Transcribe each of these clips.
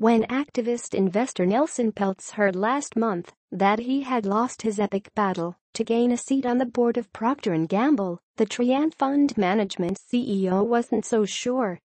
When activist investor Nelson Peltz heard last month that he had lost his epic battle to gain a seat on the board of Procter & Gamble, the Trian Fund Management CEO wasn't so sure.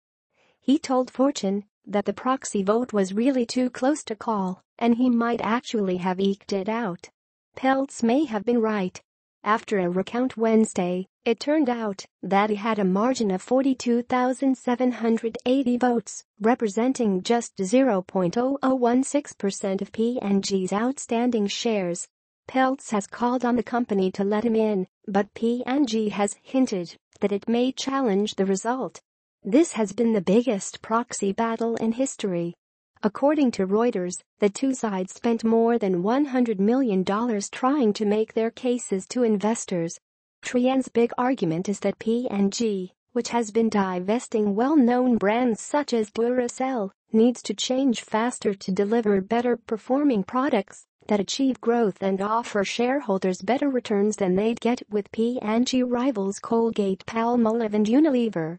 He told Fortune that the proxy vote was really too close to call and he might actually have eked it out. Peltz may have been right, after a recount Wednesday, it turned out that he had a margin of 42,780 votes, representing just 0.0016% of P&G's outstanding shares. Peltz has called on the company to let him in, but P&G has hinted that it may challenge the result. This has been the biggest proxy battle in history, According to Reuters, the two sides spent more than $100 million trying to make their cases to investors. Trien's big argument is that P&G, which has been divesting well-known brands such as Duracell, needs to change faster to deliver better performing products that achieve growth and offer shareholders better returns than they'd get with P&G rivals Colgate Palmolive and Unilever.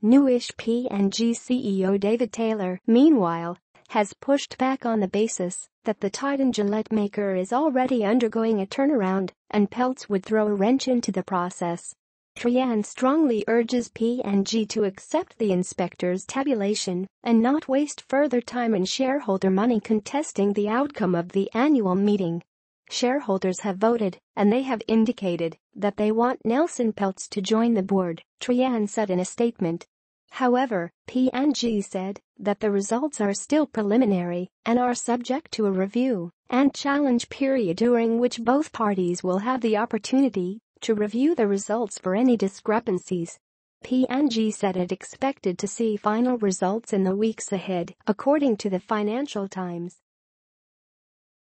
Newish P&G CEO David Taylor, meanwhile, has pushed back on the basis that the Titan Gillette maker is already undergoing a turnaround, and pelts would throw a wrench into the process. Trian strongly urges P&G to accept the inspector's tabulation and not waste further time and shareholder money contesting the outcome of the annual meeting. Shareholders have voted, and they have indicated that they want Nelson Peltz to join the board, Trian said in a statement. However, P&G said that the results are still preliminary and are subject to a review and challenge period during which both parties will have the opportunity to review the results for any discrepancies. P&G said it expected to see final results in the weeks ahead, according to the Financial Times.